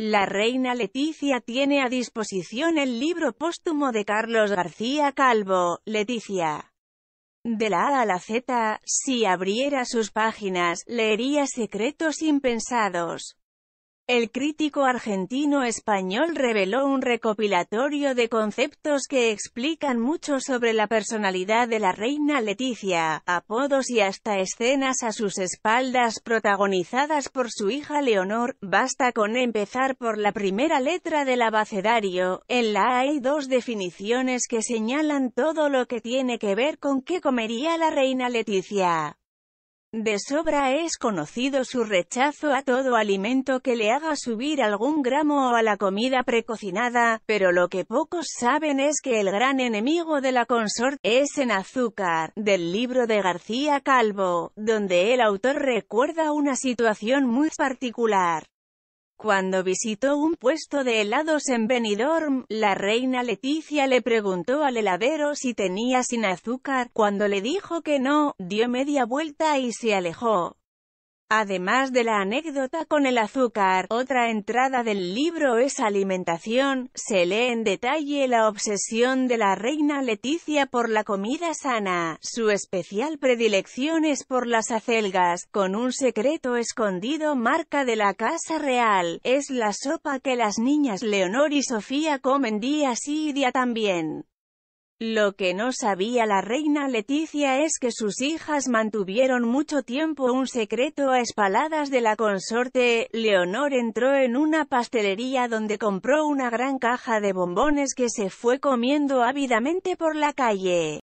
La reina Leticia tiene a disposición el libro póstumo de Carlos García Calvo, Leticia. De la A a la Z, si abriera sus páginas, leería secretos impensados. El crítico argentino-español reveló un recopilatorio de conceptos que explican mucho sobre la personalidad de la reina Leticia, apodos y hasta escenas a sus espaldas protagonizadas por su hija Leonor. Basta con empezar por la primera letra del abacedario, en la hay dos definiciones que señalan todo lo que tiene que ver con qué comería la reina Leticia. De sobra es conocido su rechazo a todo alimento que le haga subir algún gramo o a la comida precocinada, pero lo que pocos saben es que el gran enemigo de la consort es en azúcar, del libro de García Calvo, donde el autor recuerda una situación muy particular. Cuando visitó un puesto de helados en Benidorm, la reina Leticia le preguntó al heladero si tenía sin azúcar, cuando le dijo que no, dio media vuelta y se alejó. Además de la anécdota con el azúcar, otra entrada del libro es alimentación, se lee en detalle la obsesión de la reina Leticia por la comida sana, su especial predilección es por las acelgas, con un secreto escondido marca de la casa real, es la sopa que las niñas Leonor y Sofía comen día sí y día también. Lo que no sabía la reina Leticia es que sus hijas mantuvieron mucho tiempo un secreto a espaladas de la consorte. Leonor entró en una pastelería donde compró una gran caja de bombones que se fue comiendo ávidamente por la calle.